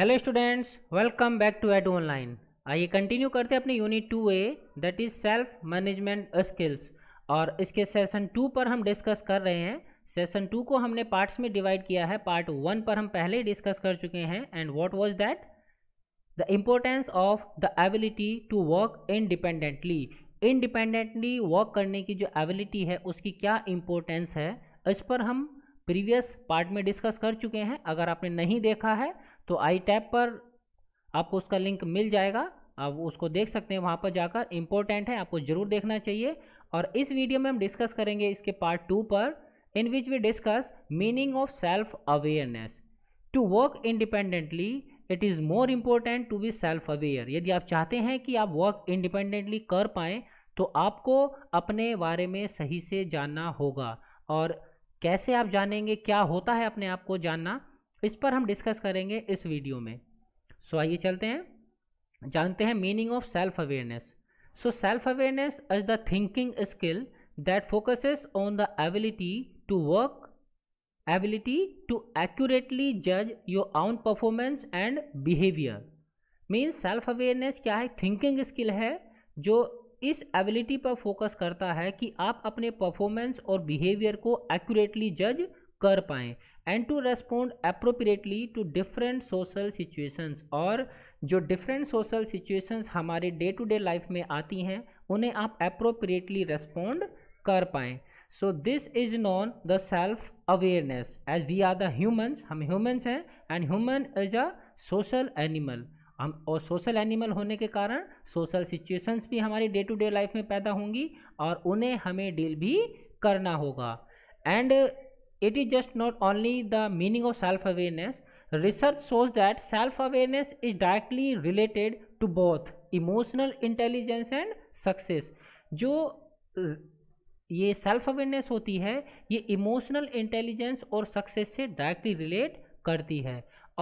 hello students welcome back to ed online आइए continue करते हैं अपने unit two A that is self management skills और इसके सेशन टू पर हम डिस्कस कर रहे हैं सेशन टू को हमने पार्ट्स में डिवाइड किया है पार्ट वन पर हम पहले ही डिस्कस कर चुके हैं and what was that the importance of the ability to work independently independently work करने की जो एबिलिटी है उसकी क्या इम्पोर्टेंस है इस पर हम प्रीवियस पार्ट में डिस्कस कर चुके हैं अगर आपने नहीं देखा है तो आई टैप पर आपको उसका लिंक मिल जाएगा आप उसको देख सकते हैं वहाँ पर जाकर इम्पोर्टेंट है आपको ज़रूर देखना चाहिए और इस वीडियो में हम डिस्कस करेंगे इसके पार्ट टू पर in which we discuss meaning of self awareness to work independently it is more important to be self aware यदि आप चाहते हैं कि आप वर्क इंडिपेंडेंटली कर पाएँ तो आपको अपने बारे में सही से जानना होगा और कैसे आप जानेंगे क्या होता है अपने आप को जानना इस पर हम डिस्कस करेंगे इस वीडियो में सो आइए चलते हैं जानते हैं meaning of self awareness so self awareness is the thinking skill that focuses on the ability to work ability to accurately जज your own performance and behaviour means self awareness क्या है थिंकिंग स्किल है जो इस ability पर focus करता है कि आप अपने परफॉर्मेंस और बिहेवियर को एक्यूरेटली जज कर पाएँ and to respond appropriately to different social situations और जो डिफरेंट सोशल सिचुएशंस हमारे डे टू डे लाइफ में आती हैं उन्हें आप अप्रोप्रिएटली रेस्पॉन्ड कर पाएँ so this is known the self awareness as we are the humans हम ह्यूमन्स हैं and human is a social animal हम और सोशल एनिमल होने के कारण सोशल सिचुएशंस भी हमारी डे टू डे लाइफ में पैदा होंगी और उन्हें हमें डील भी करना होगा and it is just not only the meaning of self awareness research shows that self awareness is directly related to both emotional intelligence and success jo ये सेल्फ अवेयरनेस होती है ये इमोशनल इंटेलिजेंस और success से directly relate करती है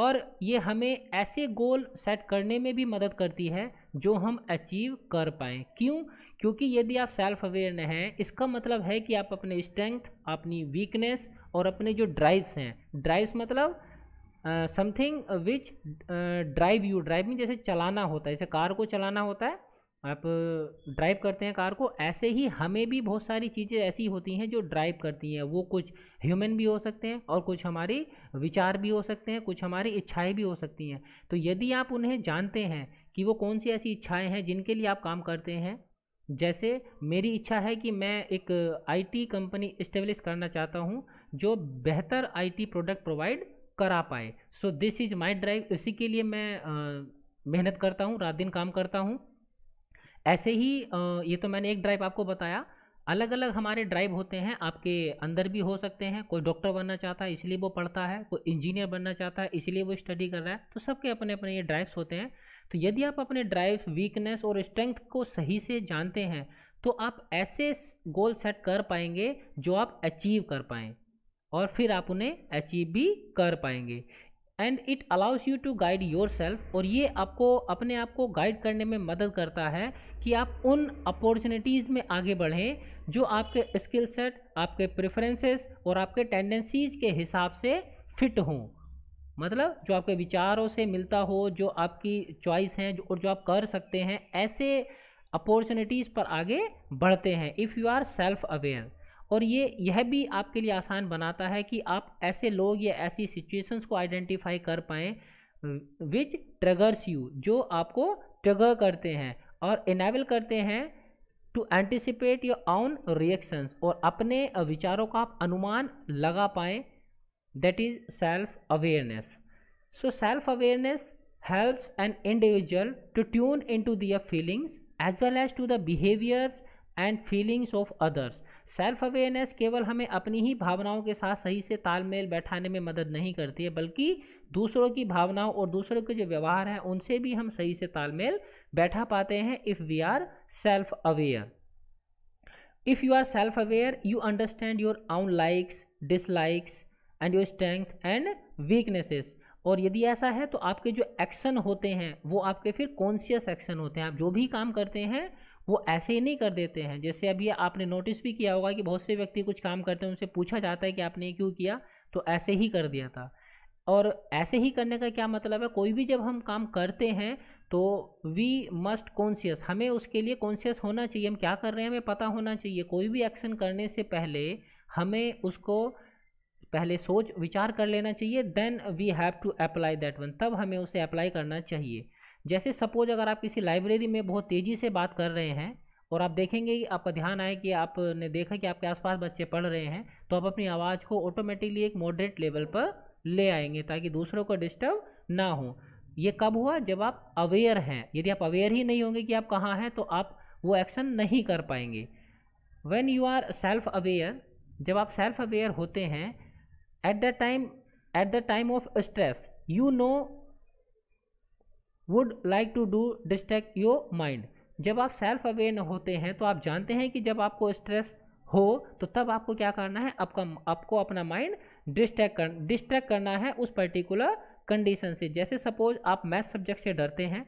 और ये हमें ऐसे गोल सेट करने में भी मदद करती है जो हम अचीव कर पाएँ क्यों क्योंकि यदि आप सेल्फ अवेयर हैं इसका मतलब है कि आप अपने स्ट्रेंथ अपनी वीकनेस और अपने जो ड्राइव्स हैं ड्राइव्स मतलब something which drive you drive में जैसे चलाना होता है जैसे कार को चलाना होता है आप ड्राइव करते हैं कार को ऐसे ही हमें भी बहुत सारी चीज़ें ऐसी होती हैं जो ड्राइव करती हैं वो कुछ ह्यूमन भी हो सकते हैं और कुछ हमारी विचार भी हो सकते हैं कुछ हमारी इच्छाएं भी हो सकती हैं तो यदि आप उन्हें जानते हैं कि वो कौन सी ऐसी इच्छाएं हैं जिनके लिए आप काम करते हैं जैसे मेरी इच्छा है कि मैं एक आईटी कंपनी इस्टेब्लिश करना चाहता हूँ जो बेहतर आईटी प्रोडक्ट प्रोवाइड करा पाए so this is my drive इसी के लिए मैं मेहनत करता हूँ रात दिन काम करता हूँ ऐसे ही आ, ये तो मैंने एक ड्राइव आपको बताया अलग अलग हमारे ड्राइव होते हैं आपके अंदर भी हो सकते हैं कोई डॉक्टर बनना चाहता है इसलिए वो पढ़ता है कोई इंजीनियर बनना चाहता है इसलिए वो स्टडी कर रहा है तो सबके अपने अपने ये ड्राइव्स होते हैं तो यदि आप अपने ड्राइव वीकनेस और स्ट्रेंथ को सही से जानते हैं तो आप ऐसे गोल सेट कर पाएंगे जो आप अचीव कर पाएँ और फिर आप उन्हें अचीव भी कर पाएंगे and it allows you to guide yourself और ये आपको अपने आप को गाइड करने में मदद करता है कि आप उन अपॉर्चुनिटीज़ में आगे बढ़ें जो आपके स्किल सेट आपके प्रेफरेंसेस और आपके टेंडेंसीज़ के हिसाब से फिट हों मतलब जो आपके विचारों से मिलता हो जो आपकी चॉइस हैं और जो आप कर सकते हैं ऐसे अपॉर्चुनिटीज़ पर आगे बढ़ते हैं if you are self aware और ये यह भी आपके लिए आसान बनाता है कि आप ऐसे लोग या ऐसी सिचुएशंस को आइडेंटिफाई कर पाएँ विच ट्रगर्स यू जो आपको ट्रगर करते हैं और इनेबल करते हैं to anticipate your own reactions और अपने विचारों का आप अनुमान लगा पाएँ that is self awareness so self awareness helps an individual to tune in to their feelings as well as to the behaviours and feelings of others self awareness केवल हमें अपनी ही भावनाओं के साथ सही से तालमेल बैठाने में मदद नहीं करती है बल्कि दूसरों की भावनाओं और दूसरों के जो व्यवहार हैं उनसे भी हम सही से तालमेल बैठा पाते हैं if we are self aware if you are self aware you understand your own likes dislikes and your strength and weaknesses और यदि ऐसा है तो आपके जो एक्शन होते हैं वो आपके फिर कॉन्शियस एक्शन होते हैं आप जो भी काम करते हैं वो ऐसे ही नहीं कर देते हैं जैसे अभी आपने नोटिस भी किया होगा कि बहुत से व्यक्ति कुछ काम करते हैं उनसे पूछा जाता है कि आपने क्यों किया तो ऐसे ही कर दिया था और ऐसे ही करने का क्या मतलब है कोई भी जब हम काम करते हैं तो वी मस्ट कॉन्शियस हमें उसके लिए कॉन्शियस होना चाहिए हम क्या कर रहे हैं हमें पता होना चाहिए कोई भी एक्शन करने से पहले हमें उसको पहले सोच विचार कर लेना चाहिए then we have to apply that one तब हमें उसे अप्लाई करना चाहिए जैसे सपोज अगर आप किसी लाइब्रेरी में बहुत तेज़ी से बात कर रहे हैं और आप देखेंगे कि आपका ध्यान आए कि आपने देखा कि आपके आसपास बच्चे पढ़ रहे हैं तो आप अपनी आवाज़ को ऑटोमेटिकली एक मॉडरेट लेवल पर ले आएंगे ताकि दूसरों को डिस्टर्ब ना हो ये कब हुआ जब आप अवेयर हैं यदि आप अवेयर ही नहीं होंगे कि आप कहाँ हैं तो आप वो एक्शन नहीं कर पाएंगे when you are self aware जब आप सेल्फ अवेयर होते हैं at the time at the time of stress you know would like to do distract your mind जब आप सेल्फ अवेयर होते हैं तो आप जानते हैं कि जब आपको स्ट्रेस हो तो तब आपको क्या करना है आपका आपको अपना माइंड डिस्ट्रैक्ट कर डिस्ट्रैक्ट करना है उस पर्टिकुलर कंडीशन से जैसे सपोज आप मैथ सब्जेक्ट से डरते हैं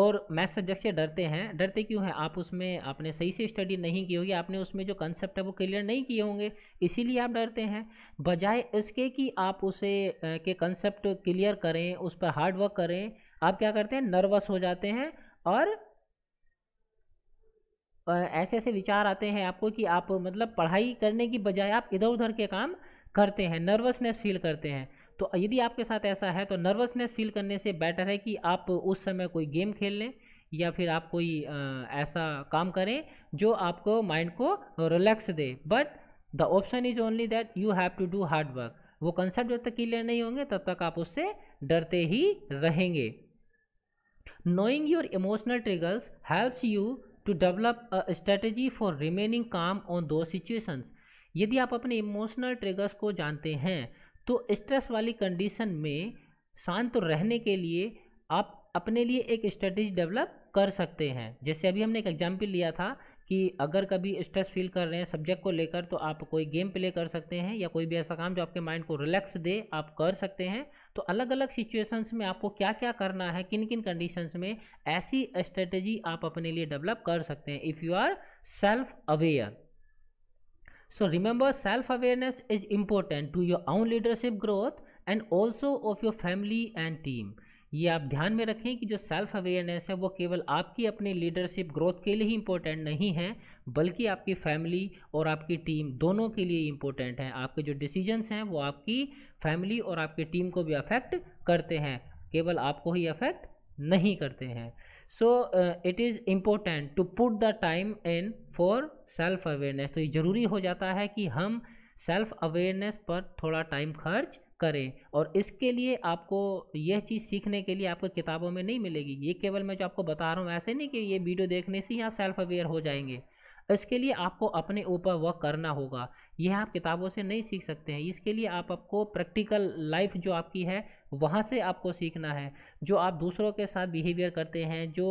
और मैथ सब्जेक्ट से डरते हैं डरते क्यों हैं आप उसमें आपने सही से स्टडी नहीं की होगी आपने उसमें जो कंसेप्ट है वो क्लियर नहीं किए होंगे इसीलिए आप डरते हैं बजाय इसके कि आप उसे के कंसेप्ट क्लियर करें उस पर हार्ड वर्क करें आप क्या करते हैं नर्वस हो जाते हैं और ऐसे ऐसे विचार आते हैं आपको कि आप मतलब पढ़ाई करने की बजाय आप इधर उधर के काम करते हैं नर्वसनेस फील करते हैं तो यदि आपके साथ ऐसा है तो नर्वसनेस फील करने से बेटर है कि आप उस समय कोई गेम खेल लें या फिर आप कोई ऐसा काम करें जो आपको माइंड को रिलैक्स दे but the option is only that you have to do hard work वो कंसेप्ट जब तक क्लियर नहीं होंगे तब तक आप उससे डरते ही रहेंगे knowing your emotional triggers helps you to develop a strategy for remaining calm on those situations यदि आप अपने इमोशनल ट्रिगर्स को जानते हैं तो स्ट्रेस वाली कंडीशन में शांत रहने के लिए आप अपने लिए एक स्ट्रेटजी डेवलप कर सकते हैं जैसे अभी हमने एक एग्जाम्पल लिया था कि अगर कभी स्ट्रेस फील कर रहे हैं सब्जेक्ट को लेकर तो आप कोई गेम प्ले कर सकते हैं या कोई भी ऐसा काम जो आपके माइंड को रिलैक्स दे आप कर सकते हैं तो अलग अलग सिचुएशंस में आपको क्या क्या करना है किन किन कंडीशंस में ऐसी स्ट्रेटजी आप अपने लिए डेवलप कर सकते हैं if you are self aware so remember self awareness is important to your own leadership growth and also of your family and team ये आप ध्यान में रखें कि जो सेल्फ अवेयरनेस है वो केवल आपकी अपनी लीडरशिप ग्रोथ के लिए ही इम्पोर्टेंट नहीं है बल्कि आपकी फैमिली और आपकी टीम दोनों के लिए इम्पोर्टेंट है आपके जो डिसीजंस हैं वो आपकी फैमिली और आपकी टीम को भी अफेक्ट करते हैं केवल आपको ही अफेक्ट नहीं करते हैं so it is important to put the time in for self awareness तो ये ज़रूरी हो जाता है कि हम सेल्फ अवेयरनेस पर थोड़ा टाइम खर्च करें और इसके लिए आपको यह चीज़ सीखने के लिए आपको किताबों में नहीं मिलेगी ये केवल मैं जो आपको बता रहा हूँ ऐसे नहीं कि ये वीडियो देखने से ही आप सेल्फ अवेयर हो जाएंगे इसके लिए आपको अपने ऊपर वर्क करना होगा यह आप किताबों से नहीं सीख सकते हैं इसके लिए आप आपको प्रैक्टिकल लाइफ जो आपकी है वहाँ से आपको सीखना है जो आप दूसरों के साथ बिहेवियर करते हैं जो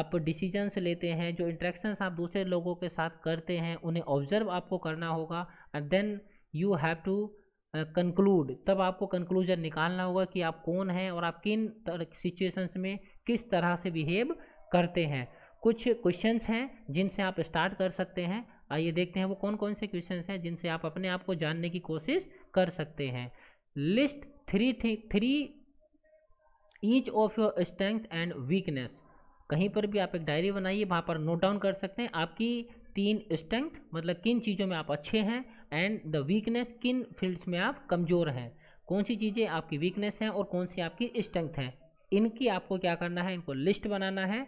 आप डिसीजंस लेते हैं जो इंट्रैक्शंस आप दूसरे लोगों के साथ करते हैं उन्हें ऑब्जर्व आपको करना होगा and then you have to conclude uh, तब आपको कंक्लूजन निकालना होगा कि आप कौन हैं और आप किन सिचुएशंस में किस तरह से बिहेव करते हैं कुछ क्वेश्चंस हैं जिनसे आप स्टार्ट कर सकते हैं आइए देखते हैं वो कौन कौन से क्वेश्चंस हैं जिनसे आप अपने आप को जानने की कोशिश कर सकते हैं list three three each of your strength and weakness कहीं पर भी आप एक डायरी बनाइए वहाँ पर नोट डाउन कर सकते हैं आपकी तीन स्ट्रेंथ मतलब किन चीज़ों में आप अच्छे हैं एंड द वीकनेस किन फील्ड्स में आप कमज़ोर हैं कौन सी चीज़ें आपकी वीकनेस हैं और कौन सी आपकी स्ट्रेंथ हैं इनकी आपको क्या करना है इनको लिस्ट बनाना है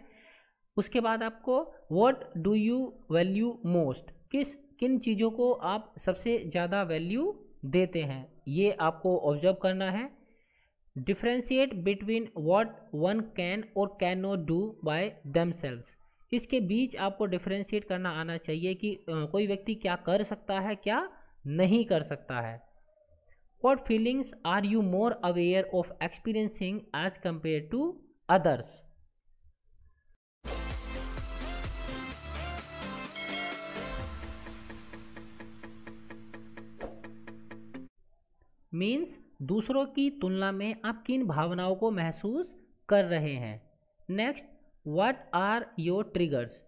उसके बाद आपको what do you value most किस किन चीज़ों को आप सबसे ज़्यादा वैल्यू देते हैं ये आपको ऑब्जर्व करना है differentiate between what one can और can not do by them इसके बीच आपको डिफ्रेंशिएट करना आना चाहिए कि कोई व्यक्ति क्या कर सकता है क्या नहीं कर सकता है what feelings are you more aware of experiencing as compare to others means दूसरों की तुलना में आप किन भावनाओं को महसूस कर रहे हैं next what are your triggers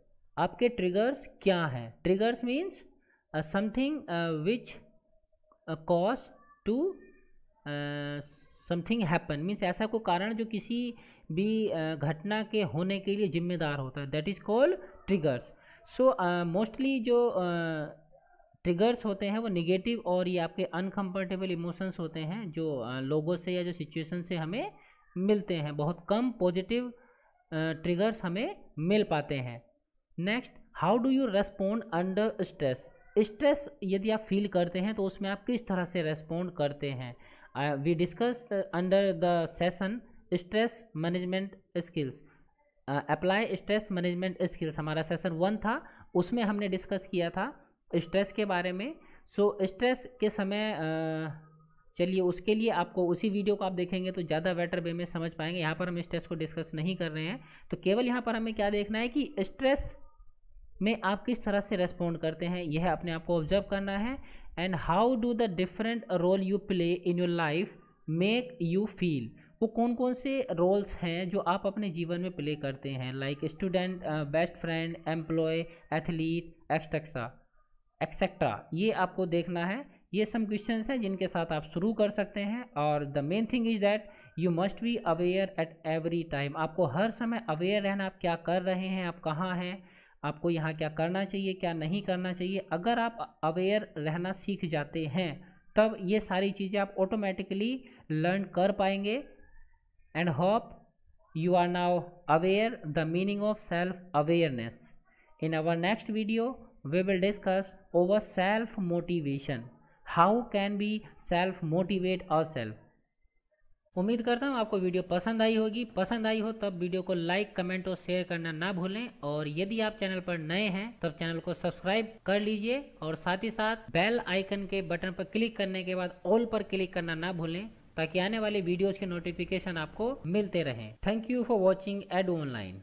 आपके ट्रिगर्स क्या हैं triggers means something which cause to something happen means ऐसा कोई कारण जो किसी भी uh, घटना के होने के लिए जिम्मेदार होता है that is called triggers so mostly जो ट्रिगर्स uh, होते हैं वो निगेटिव और ये आपके अनकम्फर्टेबल इमोशंस होते हैं जो uh, लोगों से या जो सिचुएशन से हमें मिलते हैं बहुत कम पॉजिटिव ट्रिगर्स uh, हमें मिल पाते हैं next how do you respond under stress stress यदि आप फील करते हैं तो उसमें आप किस तरह से रेस्पोंड करते हैं we discuss under the session stress management skills apply stress management skills हमारा सेशन वन था उसमें हमने डिस्कस किया था स्ट्रेस के बारे में सो so, स्ट्रेस के समय uh, चलिए उसके लिए आपको उसी वीडियो को आप देखेंगे तो ज़्यादा बेटर वे में समझ पाएंगे यहाँ पर हम स्ट्रेस को डिस्कस नहीं कर रहे हैं तो केवल यहाँ पर हमें क्या देखना है कि स्ट्रेस में आप किस तरह से रेस्पॉन्ड करते हैं यह अपने आप को ऑब्जर्व करना है and how do the different role you play in your life make you feel वो कौन कौन से रोल्स हैं जो आप अपने जीवन में प्ले करते हैं like student best friend employ athlete एक्सटेक्सा एक्सेट्रा ये आपको देखना है ये सम क्वेश्चंस हैं जिनके साथ आप शुरू कर सकते हैं और the main thing is that you must be aware at every time आपको हर समय अवेयर रहना आप क्या कर रहे हैं आप कहाँ हैं आपको यहाँ क्या करना चाहिए क्या नहीं करना चाहिए अगर आप अवेयर रहना सीख जाते हैं तब ये सारी चीज़ें आप ऑटोमेटिकली लर्न कर पाएंगे and hope you are now aware the meaning of self awareness in our next video we will discuss over self motivation how can be self motivate our self उम्मीद करता हूँ आपको वीडियो पसंद आई होगी पसंद आई हो तब वीडियो को लाइक कमेंट और शेयर करना ना भूलें और यदि आप चैनल पर नए हैं तब चैनल को सब्सक्राइब कर लीजिए और साथ ही साथ बेल आइकन के बटन पर क्लिक करने के बाद ऑल पर क्लिक करना ना भूलें ताकि आने वाले वीडियोज के नोटिफिकेशन आपको मिलते रहे thank you for watching ed online